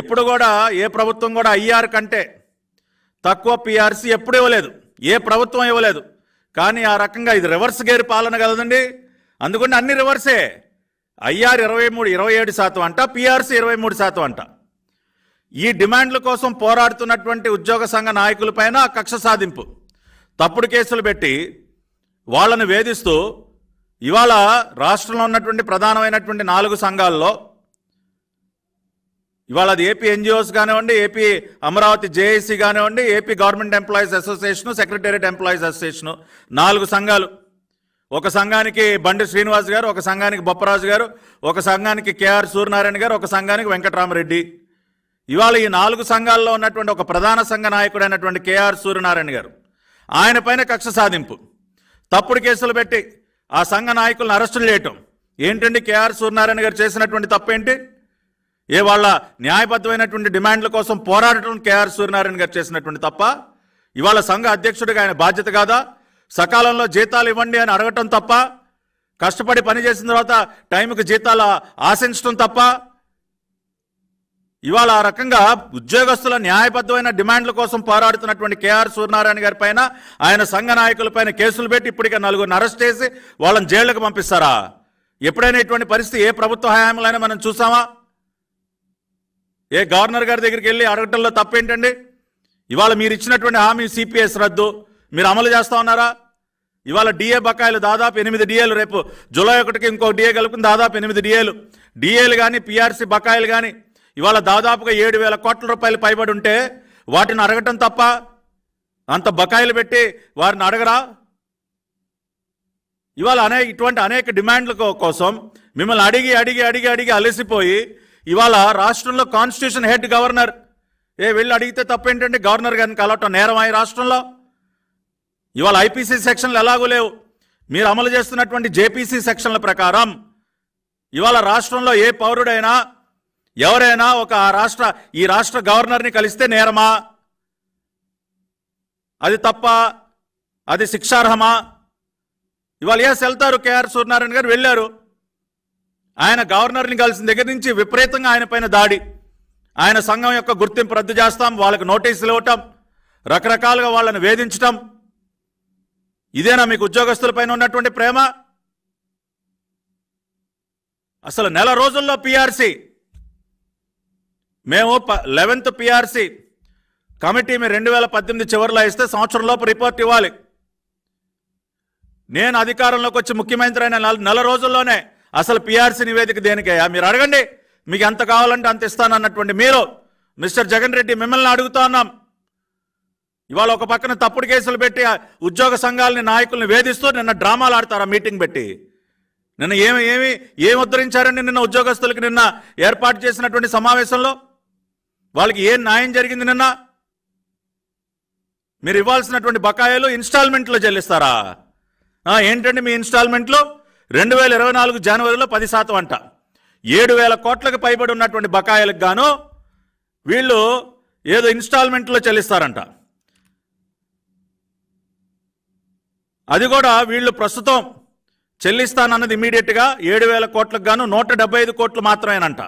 ఎప్పుడు కూడా ఏ ప్రభుత్వం కూడా ఐఆర్ కంటే తక్కువ పిఆర్సీ ఎప్పుడు ఇవ్వలేదు ఏ ప్రభుత్వం ఇవ్వలేదు కానీ ఆ రకంగా ఇది రివర్స్ గేర్ పాలన కదండి అందుకని అన్ని రివర్సే ఐఆర్ ఇరవై మూడు ఇరవై ఏడు శాతం అంట పిఆర్సీ ఇరవై మూడు శాతం అంట ఈ డిమాండ్ల కోసం పోరాడుతున్నటువంటి ఉద్యోగ సంఘ నాయకులపైన కక్ష సాధింపు తప్పుడు కేసులు పెట్టి వాళ్ళను వేధిస్తూ ఇవాళ రాష్ట్రంలో ఉన్నటువంటి ప్రధానమైనటువంటి నాలుగు సంఘాల్లో ఇవాళ అది ఏపీ ఎన్జిఓస్ కానివ్వండి ఏపీ అమరావతి జేఏసీ కానివ్వండి AP government employees association secretariat employees association నాలుగు సంఘాలు ఒక సంఘానికి బండి శ్రీనివాస్ గారు ఒక సంఘానికి బొప్పరాజు గారు ఒక సంఘానికి కేఆర్ సూర్యనారాయణ గారు ఒక సంఘానికి వెంకటరామరెడ్డి ఇవాళ ఈ నాలుగు సంఘాల్లో ఉన్నటువంటి ఒక ప్రధాన సంఘ నాయకుడైనటువంటి కేఆర్ సూర్యనారాయణ గారు ఆయన పైన కక్ష సాధింపు తప్పుడు కేసులు పెట్టి ఆ సంఘ నాయకులను అరెస్టులు చేయటం ఏంటండి కేఆర్ సూర్యనారాయణ గారు చేసినటువంటి తప్పేంటి ఏ వాళ్ళ న్యాయబద్ధమైనటువంటి డిమాండ్ల కోసం పోరాడటం కేఆర్ సూర్యనారాయణ గారు చేసినటువంటి తప్ప ఇవాళ సంఘ అధ్యక్షుడిగా ఆయన బాధ్యత కాదా సకాలంలో జీతాలు ఇవ్వండి అని అడగటం తప్ప కష్టపడి పనిచేసిన తర్వాత టైంకు జీతాలు ఆశించడం తప్ప ఇవాళ ఆ రకంగా ఉద్యోగస్తుల న్యాయబద్ధమైన డిమాండ్ల కోసం పోరాడుతున్నటువంటి కేఆర్ సూర్యనారాయణ గారి పైన ఆయన సంఘ నాయకులపైన కేసులు పెట్టి ఇప్పటికే నలుగురిని అరెస్ట్ చేసి వాళ్ళని జైళ్లకు పంపిస్తారా ఎప్పుడైనా ఇటువంటి పరిస్థితి ఏ ప్రభుత్వ హయాంలోనే మనం చూసామా ఏ గవర్నర్ గారి దగ్గరికి వెళ్ళి అడగటంలో తప్పేంటండి ఇవాళ మీరు ఇచ్చినటువంటి హామీ సిపిఎస్ రద్దు మీరు అమలు చేస్తా ఉన్నారా ఇవాళ డిఏ బకాయిలు దాదాపు ఎనిమిది డిఏలు రేపు జూలై ఒకటికి ఇంకో డిఏ కలుపుకుని దాదాపు ఎనిమిది డిఏలు డిఏలు కానీ పిఆర్సీ బకాయిలు కానీ ఇవాళ దాదాపుగా ఏడు వేల కోట్ల రూపాయలు పైబడి ఉంటే వాటిని అడగటం తప్ప అంత బకాయిలు పెట్టి వారిని అడగరా ఇవాళ అనే ఇటువంటి అనేక డిమాండ్ల కోసం మిమ్మల్ని అడిగి అడిగి అడిగి అడిగి అలసిపోయి ఇవాళ రాష్ట్రంలో కాన్స్టిట్యూషన్ హెడ్ గవర్నర్ ఏ వెళ్ళి అడిగితే తప్పేంటంటే గవర్నర్ గారిని కలవటం నేరం ఈ రాష్ట్రంలో ఇవాళ ఐపీసీ సెక్షన్లు ఎలాగూ లేవు మీరు అమలు చేస్తున్నటువంటి జేపీసీ సెక్షన్ల ప్రకారం ఇవాళ రాష్ట్రంలో ఏ పౌరుడైనా ఎవరైనా ఒక రాష్ట్ర ఈ రాష్ట్ర గవర్నర్ని కలిస్తే నేరమా అది తప్ప అది శిక్షార్హమా ఇవాళ ఎస్ వెళ్తారు కేఆర్ సూర్యనారాయణ గారు వెళ్ళారు ఆయన గవర్నర్ని కలిసిన దగ్గర నుంచి విపరీతంగా ఆయన పైన దాడి ఆయన సంఘం యొక్క గుర్తింపు రద్దు చేస్తాం వాళ్ళకి నోటీసులు ఇవ్వటం రకరకాలుగా వాళ్ళని వేధించటం ఇదేనా మీకు ఉద్యోగస్తులపైన ఉన్నటువంటి ప్రేమ అసలు నెల రోజుల్లో పిఆర్సీ మేము లెవెన్త్ పీఆర్సీ కమిటీ మీరు రెండు వేల పద్దెనిమిది చివరిలో ఇస్తే సంవత్సరంలోపు రిపోర్ట్ ఇవ్వాలి నేను అధికారంలోకి వచ్చి ముఖ్యమంత్రి అయిన నెల రోజుల్లోనే అసలు పిఆర్సీ నివేదిక దేనికయ్యా మీరు అడగండి మీకు ఎంత కావాలంటే అంత ఇస్తానన్నటువంటి మీరు మిస్టర్ జగన్ రెడ్డి మిమ్మల్ని అడుగుతా ఉన్నాం ఇవాళ ఒక పక్కన తప్పుడు కేసులు పెట్టి ఉద్యోగ సంఘాలని నాయకుల్ని వేధిస్తూ నిన్న డ్రామాలు ఆడతారు మీటింగ్ పెట్టి నిన్న ఏమి ఏమి ఏమి ఉద్ధరించారని నిన్న ఉద్యోగస్తులకు నిన్న ఏర్పాటు చేసినటువంటి సమావేశంలో వాళ్ళకి ఏం న్యాయం జరిగింది నిన్న మీరు ఇవ్వాల్సినటువంటి బకాయిలు ఇన్స్టాల్మెంట్లో చెల్లిస్తారా ఏంటండి మీ ఇన్స్టాల్మెంట్లో రెండు వేల ఇరవై నాలుగు జనవరిలో పది శాతం అంట ఏడు వేల కోట్లకు పైబడి ఉన్నటువంటి బకాయిలకు గాను వీళ్ళు ఏదో ఇన్స్టాల్మెంట్లో చెల్లిస్తారంట అది కూడా వీళ్ళు ప్రస్తుతం చెల్లిస్తానన్నది ఇమీడియట్గా ఏడు వేల కోట్లకు గాను నూట డెబ్బై ఐదు కోట్లు మాత్రమేనంట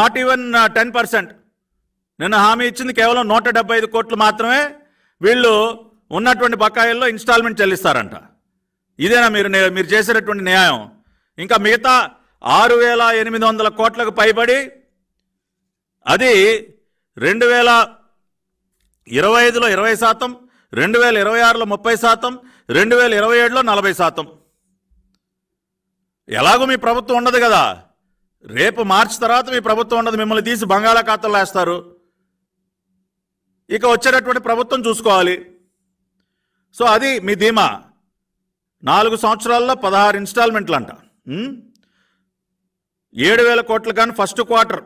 నాట్ ఈవెన్ టెన్ పర్సెంట్ నిన్న హామీ ఇచ్చింది కేవలం నూట డెబ్బై ఐదు కోట్లు మాత్రమే వీళ్ళు ఉన్నటువంటి బకాయిల్లో ఇన్స్టాల్మెంట్ చెల్లిస్తారంట ఇదేనా మీరు మీరు చేసేటటువంటి న్యాయం ఇంకా మిగతా ఆరు వేల ఎనిమిది వందల కోట్లకు పైబడి అది రెండు వేల ఇరవై ఐదులో ఇరవై శాతం రెండు వేల ఇరవై ఆరులో ముప్పై శాతం రెండు వేల ఇరవై ఏడులో నలభై శాతం ఎలాగో మీ ప్రభుత్వం ఉండదు కదా రేపు మార్చి తర్వాత మీ ప్రభుత్వం ఉండదు మిమ్మల్ని తీసి బంగాళాఖాతంలో వేస్తారు ఇక వచ్చేటటువంటి ప్రభుత్వం చూసుకోవాలి సో అది మీ ధీమా నాలుగు సంవత్సరాల్లో పదహారు ఇన్స్టాల్మెంట్లు అంట ఏడు వేల కోట్లు కానీ ఫస్ట్ క్వార్టర్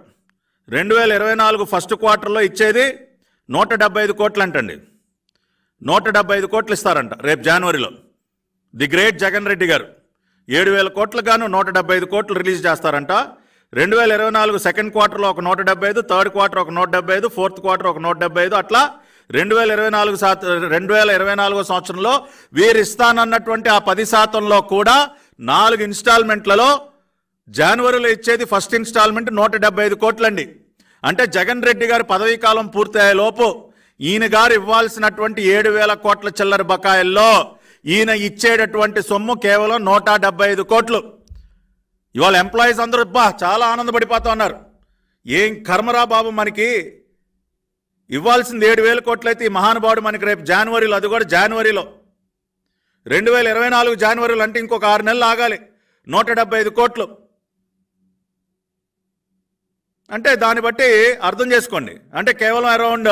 రెండు వేల ఇరవై నాలుగు ఫస్ట్ క్వార్టర్లో ఇచ్చేది నూట డెబ్బై ఐదు కోట్లు అంటండి నూట డెబ్బై ఐదు కోట్లు ఇస్తారంట రేపు జనవరిలో ది గ్రేట్ జగన్ రెడ్డి గారు ఏడు వేల కోట్లు గాను నూట డెబ్బై ఐదు కోట్లు రిలీజ్ చేస్తారంట రెండు వేల ఇరవై నాలుగు సెకండ్ క్వార్టర్లో ఒక నూట డెబ్బై ఐదు థర్డ్ క్వార్టర్ ఒక నూట డెబ్బై ఐదు ఫోర్త్ క్వార్టర్ ఒక నూట డెబ్బై ఐదు అట్లా రెండు వేల ఇరవై నాలుగు శాతం రెండు వేల ఇరవై నాలుగో సంవత్సరంలో వీరు ఇస్తానన్నటువంటి ఆ పది శాతంలో కూడా నాలుగు ఇన్స్టాల్మెంట్లలో జనవరిలో ఇచ్చేది ఫస్ట్ ఇన్స్టాల్మెంట్ నూట డెబ్బై ఐదు కోట్లండి అంటే జగన్ రెడ్డి గారి పదవీకాలం పూర్తయ్యే లోపు ఈయన గారు ఇవ్వాల్సినటువంటి ఏడు వేల కోట్ల చిల్లర బకాయిల్లో ఈయన ఇచ్చేటటువంటి సొమ్ము కేవలం నూట డెబ్బై ఐదు కోట్లు ఇవాళ ఎంప్లాయీస్ అందరూ బా చాలా ఆనందపడిపోతా ఉన్నారు ఏం కర్మరా బాబు మనకి ఇవ్వాల్సింది ఏడు వేల కోట్లయితే ఈ మహానుభావుడు మనకి రేపు జనవరిలో అది కూడా జనవరిలో రెండు వేల ఇరవై నాలుగు జనవరిలో అంటే ఇంకొక ఆరు నెలలు ఆగాలి నూట డెబ్బై ఐదు కోట్లు అంటే దాన్ని బట్టి అర్థం చేసుకోండి అంటే కేవలం around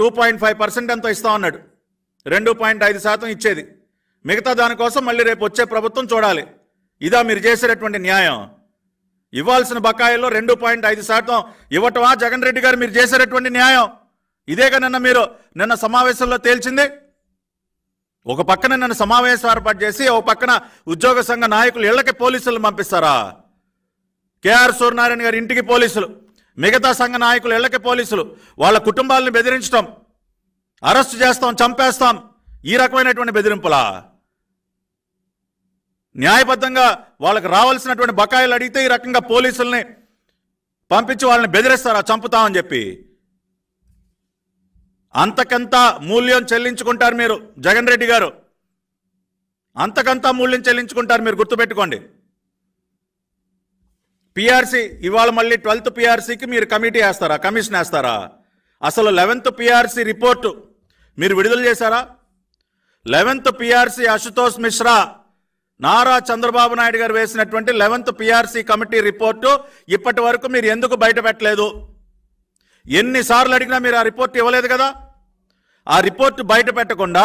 two point five percent ఎంతో ఇస్తా ఉన్నాడు రెండు పాయింట్ ఐదు శాతం ఇచ్చేది మిగతా దానికోసం మళ్ళీ రేపు వచ్చే ప్రభుత్వం చూడాలి ఇదా మీరు చేసేటటువంటి న్యాయం ఇవ్వాల్సిన బకాయిల్లో రెండు పాయింట్ ఐదు శాతం ఇవ్వటమా జగన్ రెడ్డి గారు మీరు చేసేటటువంటి న్యాయం ఇదేగా నిన్న మీరు నిన్న సమావేశంలో తేల్చింది ఒక పక్కన నన్ను సమావేశం ఏర్పాటు చేసి ఒక పక్కన ఉద్యోగ సంఘ నాయకులు ఇళ్లకి పోలీసులు పంపిస్తారా కేఆర్ సూర్యనారాయణ గారి ఇంటికి పోలీసులు మిగతా సంఘ నాయకులు ఇళ్లకి పోలీసులు వాళ్ళ కుటుంబాలను బెదిరించడం అరెస్ట్ చేస్తాం చంపేస్తాం ఈ రకమైనటువంటి బెదిరింపులా న్యాయబద్ధంగా వాళ్ళకి రావాల్సినటువంటి బకాయిలు అడిగితే ఈ రకంగా పోలీసుల్ని పంపించి వాళ్ళని బెదిరిస్తారా చంపుతామని చెప్పి అంతకంతా మూల్యం చెల్లించుకుంటారు మీరు జగన్ రెడ్డి గారు అంతకంతా మూల్యం చెల్లించుకుంటారు మీరు గుర్తుపెట్టుకోండి పిఆర్సీ ఇవాళ మళ్ళీ ట్వెల్త్ పిఆర్సీకి మీరు కమిటీ వేస్తారా కమిషన్ వేస్తారా అసలు లెవెన్త్ పిఆర్సీ రిపోర్టు మీరు విడుదల చేశారా లెవెన్త్ పిఆర్సీ అశుతోష్ మిశ్రా నారా చంద్రబాబు నాయుడు గారు వేసినటువంటి లెవెన్త్ పిఆర్సీ కమిటీ రిపోర్టు ఇప్పటి వరకు మీరు ఎందుకు బయట పెట్టలేదు ఎన్నిసార్లు అడిగినా మీరు ఆ రిపోర్ట్ ఇవ్వలేదు కదా ఆ రిపోర్టు బయట పెట్టకుండా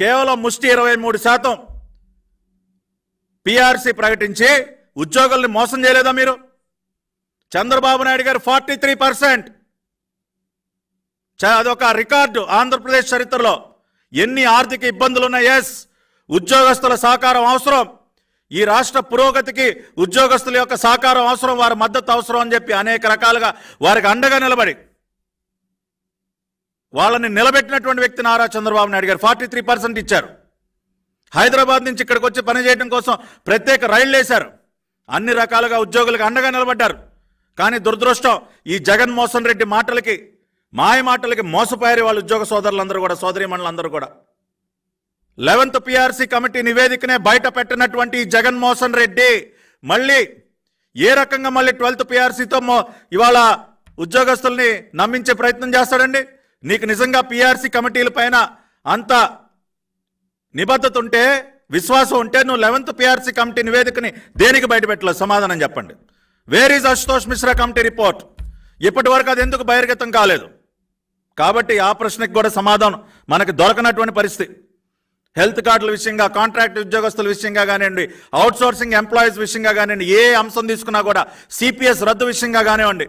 కేవలం ముష్టి ఇరవై మూడు శాతం పిఆర్సీ ప్రకటించి ఉద్యోగుల్ని మోసం చేయలేదా మీరు చంద్రబాబు నాయుడు గారు ఫార్టీ త్రీ పర్సెంట్ అదొక రికార్డు ఆంధ్రప్రదేశ్ చరిత్రలో ఎన్ని ఆర్థిక ఇబ్బందులు ఉన్నాయి ఎస్ ఉద్యోగస్తుల సహకారం అవసరం ఈ రాష్ట్ర పురోగతికి ఉద్యోగస్తుల యొక్క సహకారం అవసరం వారి మద్దతు అవసరం అని చెప్పి అనేక రకాలుగా వారికి అండగా నిలబడి వాళ్ళని నిలబెట్టినటువంటి వ్యక్తి నారా చంద్రబాబు నాయుడు గారు ఫార్టీ త్రీ పర్సెంట్ ఇచ్చారు హైదరాబాద్ నుంచి ఇక్కడికి వచ్చి పనిచేయడం కోసం ప్రత్యేక రైళ్లు వేశారు అన్ని రకాలుగా ఉద్యోగులకు అండగా నిలబడ్డారు కానీ దురదృష్టం ఈ జగన్మోహన్ రెడ్డి మాటలకి మాయ మాటలకి మోసపోయారు వాళ్ళ ఉద్యోగ సోదరులందరూ కూడా సోదరి మండలందరూ కూడా లెవెన్త్ పిఆర్సీ కమిటీ నివేదికనే బయట పెట్టినటువంటి జగన్మోహన్ రెడ్డి మళ్ళీ ఏ రకంగా మళ్ళీ ట్వెల్త్ పిఆర్సీతో ఇవాళ ఉద్యోగస్తుల్ని నమ్మించే ప్రయత్నం చేస్తాడండి నీకు నిజంగా పిఆర్సీ కమిటీల పైన అంత నిబద్ధత ఉంటే విశ్వాసం ఉంటే నువ్వు లెవెన్త్ పిఆర్సీ కమిటీ నివేదికని దేనికి బయటపెట్టలేదు సమాధానం చెప్పండి where is Ashutosh Mishra committee report ఇప్పటి వరకు అది ఎందుకు బహిర్గతం కాలేదు కాబట్టి ఆ ప్రశ్నకి కూడా సమాధానం మనకు దొరకనటువంటి పరిస్థితి హెల్త్ కార్డుల విషయంగా కాంట్రాక్ట్ ఉద్యోగస్తుల విషయంగా కానివ్వండి అవుట్సోర్సింగ్ ఎంప్లాయీస్ విషయంగా కానివ్వండి ఏ అంశం తీసుకున్నా కూడా సిపిఎస్ రద్దు విషయంగా కానివ్వండి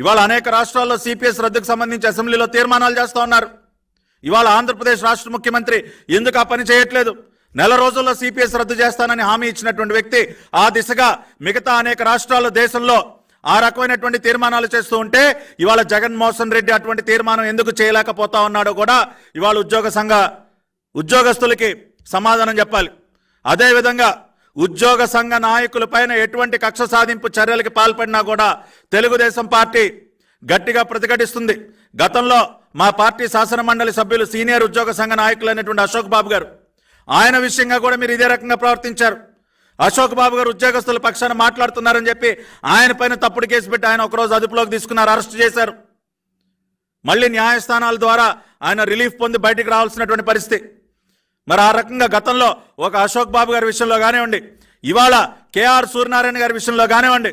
ఇవాళ అనేక రాష్ట్రాల్లో సిపిఎస్ రద్దుకు సంబంధించి అసెంబ్లీలో తీర్మానాలు చేస్తూ ఉన్నారు ఇవాళ ఆంధ్రప్రదేశ్ రాష్ట్ర ముఖ్యమంత్రి ఎందుకు ఆ పని చేయట్లేదు నెల రోజుల్లో సిపిఎస్ రద్దు చేస్తానని హామీ ఇచ్చినటువంటి వ్యక్తి ఆ దిశగా మిగతా అనేక రాష్ట్రాలు దేశంలో ఆ రకమైనటువంటి తీర్మానాలు చేస్తూ ఉంటే ఇవాళ జగన్మోహన్ రెడ్డి అటువంటి తీర్మానం ఎందుకు చేయలేకపోతా ఉన్నాడో కూడా ఇవాళ ఉద్యోగ సంఘ ఉద్యోగస్తులకి సమాధానం చెప్పాలి అదేవిధంగా ఉద్యోగ సంఘ నాయకులపైన ఎటువంటి కక్ష సాధింపు చర్యలకు పాల్పడినా కూడా తెలుగుదేశం పార్టీ గట్టిగా ప్రతిఘటిస్తుంది గతంలో మా పార్టీ శాసనమండలి సభ్యులు సీనియర్ ఉద్యోగ సంఘ నాయకులు అనేటువంటి అశోక్ బాబు గారు ఆయన విషయంగా కూడా మీరు ఇదే రకంగా ప్రవర్తించారు అశోక్ బాబు గారు ఉద్యోగస్తుల పక్షాన మాట్లాడుతున్నారని చెప్పి ఆయన పైన తప్పుడు కేసు పెట్టి ఆయన ఒకరోజు అదుపులోకి తీసుకున్నారు అరెస్ట్ చేశారు మళ్ళీ న్యాయస్థానాల ద్వారా ఆయన రిలీఫ్ పొంది బయటికి రావాల్సినటువంటి పరిస్థితి మరి ఆ రకంగా గతంలో ఒక అశోక్ బాబు గారి విషయంలో కానివ్వండి ఇవాళ కేఆర్ సూర్యనారాయణ గారి విషయంలో కానివ్వండి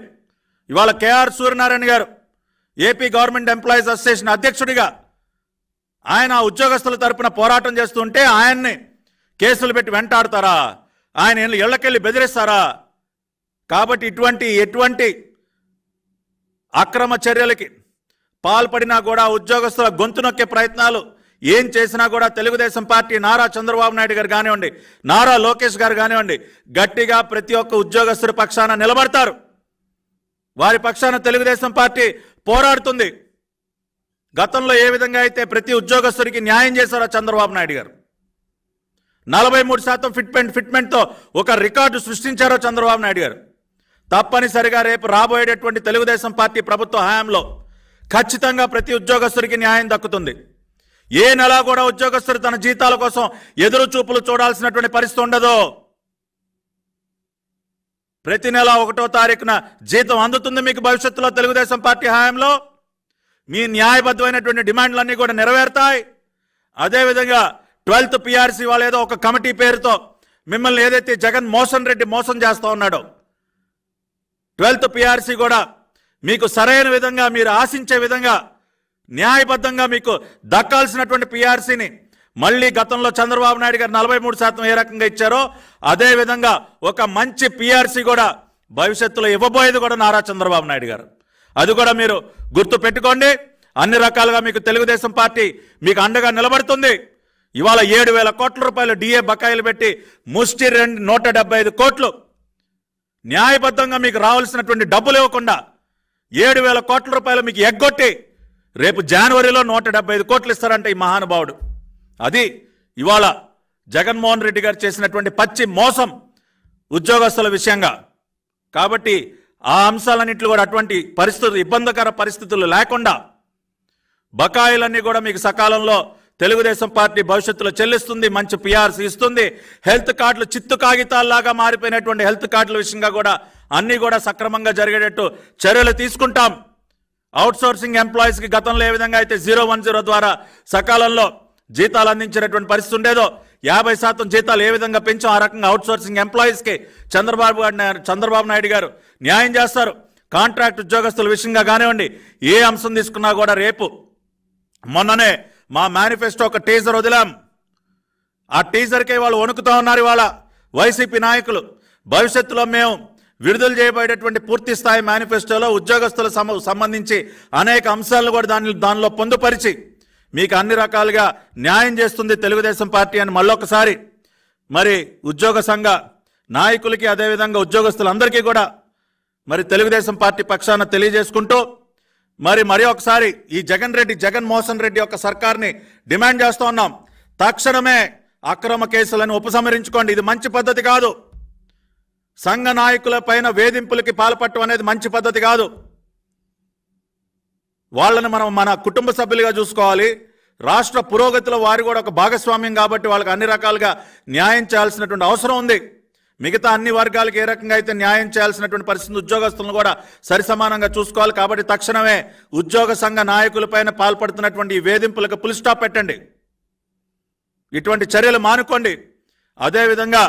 ఇవాళ కేఆర్ సూర్యనారాయణ గారు ఏపీ గవర్నమెంట్ ఎంప్లాయీస్ అసోసియేషన్ అధ్యక్షుడిగా ఆయన ఉద్యోగస్తుల తరపున పోరాటం చేస్తుంటే ఆయన్ని కేసులు పెట్టి వెంటాడతారా ఆయన ఇళ్ళకెళ్ళి బెదిరిస్తారా కాబట్టి ఇటువంటి ఎటువంటి అక్రమ చర్యలకి పాల్పడినా కూడా ఉద్యోగస్తుల గొంతు నొక్కే ప్రయత్నాలు ఏం చేసినా కూడా తెలుగుదేశం పార్టీ నారా చంద్రబాబు నాయుడు గారు కానివ్వండి నారా లోకేష్ గారు కానివ్వండి గట్టిగా ప్రతి ఒక్క ఉద్యోగస్తుడి పక్షాన నిలబడతారు వారి పక్షాన తెలుగుదేశం పార్టీ పోరాడుతుంది గతంలో ఏ విధంగా అయితే ప్రతి ఉద్యోగస్తుడికి న్యాయం చేశారో చంద్రబాబు నాయుడు గారు నలభై మూడు శాతం ఫిట్మెంట్ ఫిట్మెంట్తో ఒక రికార్డు సృష్టించారో చంద్రబాబు నాయుడు గారు తప్పనిసరిగా రేపు రాబోయేటటువంటి తెలుగుదేశం పార్టీ ప్రభుత్వ హయాంలో ఖచ్చితంగా ప్రతి ఉద్యోగస్తుడికి న్యాయం దక్కుతుంది ఏ నెల కూడా ఉద్యోగస్తులు తన జీతాల కోసం ఎదురు చూపులు చూడాల్సినటువంటి పరిస్థితి ఉండదు ప్రతి నెల ఒకటో తారీఖున జీతం అందుతుంది మీకు భవిష్యత్తులో తెలుగుదేశం పార్టీ హయాంలో మీ న్యాయబద్ధమైనటువంటి డిమాండ్లన్నీ కూడా నెరవేరుతాయి అదేవిధంగా ట్వెల్త్ పిఆర్సీ వాళ్ళు ఏదో ఒక కమిటీ పేరుతో మిమ్మల్ని ఏదైతే జగన్ మోసన్ రెడ్డి మోసం చేస్తూ ఉన్నాడో ట్వెల్త్ పిఆర్సీ కూడా మీకు సరైన విధంగా మీరు ఆశించే విధంగా న్యాయబద్ధంగా మీకు దక్కాల్సినటువంటి పిఆర్సీని మళ్ళీ గతంలో చంద్రబాబు నాయుడు గారు నలభై మూడు శాతం ఏ రకంగా ఇచ్చారో అదేవిధంగా ఒక మంచి పిఆర్సీ కూడా భవిష్యత్తులో ఇవ్వబోయేది కూడా నారా చంద్రబాబు నాయుడు గారు అది కూడా మీరు గుర్తు పెట్టుకోండి అన్ని రకాలుగా మీకు తెలుగుదేశం పార్టీ మీకు అండగా నిలబడుతుంది ఇవాళ ఏడు వేల కోట్ల రూపాయలు డిఏ బకాయిలు పెట్టి ముష్టి రెండు నూట ఐదు కోట్లు న్యాయబద్ధంగా మీకు రావాల్సినటువంటి డబ్బులు ఇవ్వకుండా ఏడు వేల కోట్ల రూపాయలు మీకు ఎగ్గొట్టి రేపు జనవరిలో నూట డెబ్బై ఐదు కోట్లు ఇస్తారంట ఈ మహానుభావుడు అది ఇవాళ జగన్మోహన్ రెడ్డి గారు చేసినటువంటి పచ్చి మోసం ఉద్యోగస్తుల విషయంగా కాబట్టి ఆ అంశాలన్నింటిలో కూడా అటువంటి పరిస్థితులు ఇబ్బందికర పరిస్థితులు లేకుండా బకాయిలన్నీ కూడా మీకు సకాలంలో తెలుగుదేశం పార్టీ భవిష్యత్తులో చెల్లిస్తుంది మంచి పిఆర్స్ ఇస్తుంది హెల్త్ కార్డులు చిత్తు కాగితాల్లాగా మారిపోయినటువంటి హెల్త్ కార్డుల విషయంగా కూడా అన్నీ కూడా సక్రమంగా జరిగేటట్టు చర్యలు తీసుకుంటాం అవుట్ ఎంప్లాయీస్ కి గతంలో ఏ విధంగా అయితే జీరో వన్ జీరో ద్వారా సకాలంలో జీతాలు అందించినటువంటి పరిస్థితి ఉండేదో యాభై శాతం జీతాలు ఏ విధంగా పెంచో ఆ రకంగా అవుట్ ఎంప్లాయీస్ కి చంద్రబాబు చంద్రబాబు నాయుడు గారు న్యాయం చేస్తారు కాంట్రాక్ట్ ఉద్యోగస్తుల విషయంగా కానివ్వండి ఏ అంశం తీసుకున్నా కూడా రేపు మొన్ననే మా మేనిఫెస్టో ఒక టీజర్ వదిలాం ఆ టీజర్కే వాళ్ళు వణుకుతూ ఉన్నారు ఇవాళ వైసీపీ నాయకులు భవిష్యత్తులో మేము విడుదల చేయబడేటువంటి పూర్తి స్థాయి మేనిఫెస్టోలో ఉద్యోగస్తుల సంబంధించి అనేక అంశాలను కూడా దాని దానిలో పొందుపరిచి మీకు అన్ని రకాలుగా న్యాయం చేస్తుంది తెలుగుదేశం పార్టీ అని మళ్ళొకసారి మరి ఉద్యోగ సంఘ నాయకులకి అదేవిధంగా ఉద్యోగస్తులందరికీ కూడా మరి తెలుగుదేశం పార్టీ పక్షాన తెలియజేసుకుంటూ మరి మరి ఒకసారి ఈ జగన్ రెడ్డి జగన్మోహన్ రెడ్డి యొక్క సర్కార్ని డిమాండ్ చేస్తూ ఉన్నాం తక్షణమే అక్రమ కేసులను ఉపసంహరించుకోండి ఇది మంచి పద్ధతి కాదు సంఘ నాయకుల పైన వేధింపులకి పాల్పడటం అనేది మంచి పద్ధతి కాదు వాళ్ళని మనం మన కుటుంబ సభ్యులుగా చూసుకోవాలి రాష్ట్ర పురోగతిలో వారు కూడా ఒక భాగస్వామ్యం కాబట్టి వాళ్ళకి అన్ని రకాలుగా న్యాయం చేయాల్సినటువంటి అవసరం ఉంది మిగతా అన్ని వర్గాలకు ఏ రకంగా అయితే న్యాయం చేయాల్సినటువంటి పరిస్థితి ఉద్యోగస్తులను కూడా సరిసమానంగా చూసుకోవాలి కాబట్టి తక్షణమే ఉద్యోగ సంఘ నాయకులపైన పాల్పడుతున్నటువంటి ఈ వేధింపులకు పులి స్టాప్ పెట్టండి ఇటువంటి చర్యలు మానుకోండి అదేవిధంగా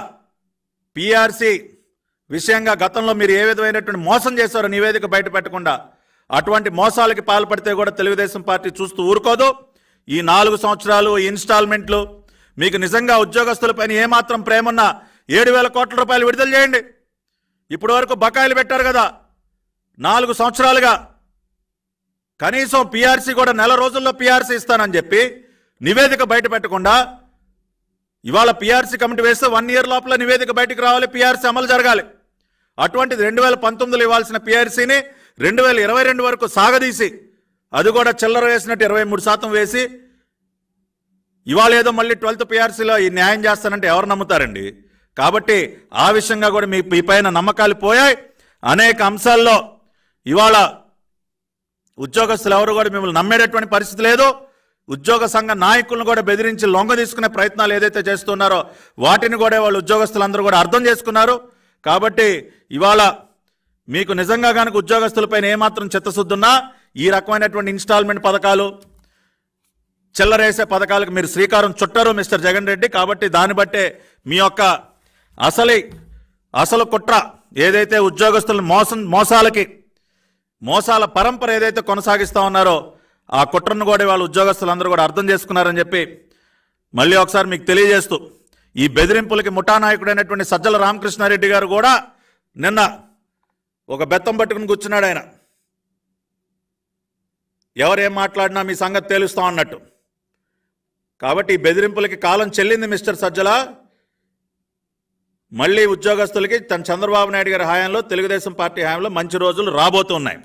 పిఆర్సీ విషయంగా గతంలో మీరు ఏ విధమైనటువంటి మోసం చేశారో నివేదిక బయట పెట్టకుండా అటువంటి మోసాలకి పాల్పడితే కూడా తెలుగుదేశం పార్టీ చూస్తూ ఊరుకోదు ఈ నాలుగు సంవత్సరాలు ఇన్స్టాల్మెంట్లు మీకు నిజంగా ఉద్యోగస్తులపైన ఏమాత్రం ప్రేమన్నా ఏడు వేల కోట్ల రూపాయలు విడుదల చేయండి ఇప్పటి వరకు బకాయిలు పెట్టారు కదా నాలుగు సంవత్సరాలుగా కనీసం పీఆర్సీ కూడా నెల రోజుల్లో పీఆర్సీ ఇస్తానని చెప్పి నివేదిక బయట పెట్టకుండా ఇవాళ పిఆర్సీ కమిటీ వేస్తే వన్ ఇయర్ లోపల నివేదిక బయటకు రావాలి పిఆర్సీ అమలు జరగాలి అటువంటిది రెండు వేల పంతొమ్మిదిలో ఇవ్వాల్సిన పిఆర్సీని రెండు వేల ఇరవై రెండు వరకు సాగదీసి అది కూడా చిల్లర వేసినట్టు ఇరవై మూడు శాతం వేసి ఇవాళ ఏదో మళ్ళీ ట్వెల్త్ పిఆర్సీలో ఈ న్యాయం చేస్తానంటే ఎవరు నమ్ముతారండి కాబట్టి ఆ విషయంగా కూడా మీ మీ పైన నమ్మకాలు పోయాయి అనేక అంశాల్లో ఇవాళ ఉద్యోగస్తులు ఎవరు కూడా మిమ్మల్ని నమ్మేటటువంటి పరిస్థితి లేదు ఉద్యోగ సంఘ నాయకులను కూడా బెదిరించి లొంగ తీసుకునే ప్రయత్నాలు ఏదైతే చేస్తున్నారో వాటిని కూడా వాళ్ళు ఉద్యోగస్తులందరూ కూడా అర్థం చేసుకున్నారు కాబట్టి ఇవాళ మీకు నిజంగా కనుక ఉద్యోగస్తులపైన ఏమాత్రం చిత్తశుద్ధున్నా ఈ రకమైనటువంటి ఇన్స్టాల్మెంట్ పథకాలు చిల్లరేసే పథకాలకు మీరు శ్రీకారం చుట్టారు మిస్టర్ జగన్ రెడ్డి కాబట్టి దాన్ని బట్టే మీ యొక్క అసలి అసలు కుట్ర ఏదైతే ఉద్యోగస్తులను మోసం మోసాలకి మోసాల పరంపర ఏదైతే కొనసాగిస్తూ ఉన్నారో ఆ కుట్రను కూడా వాళ్ళ ఉద్యోగస్తులందరూ కూడా అర్థం చేసుకున్నారని చెప్పి మళ్ళీ ఒకసారి మీకు తెలియజేస్తూ ఈ బెదిరింపులకి ముఠానాయకుడైనటువంటి సజ్జల రామకృష్ణారెడ్డి గారు కూడా నిన్న ఒక బెత్తం పట్టుకుని కూర్చున్నాడు ఆయన ఎవరేం మాట్లాడినా మీ సంగతి తేలుస్తాం అన్నట్టు కాబట్టి ఈ బెదిరింపులకి కాలం చెల్లింది మిస్టర్ సజ్జల మళ్ళీ ఉద్యోగస్తులకి తన చంద్రబాబు నాయుడు గారి హయాంలో తెలుగుదేశం పార్టీ హయాంలో మంచి రోజులు రాబోతున్నాయి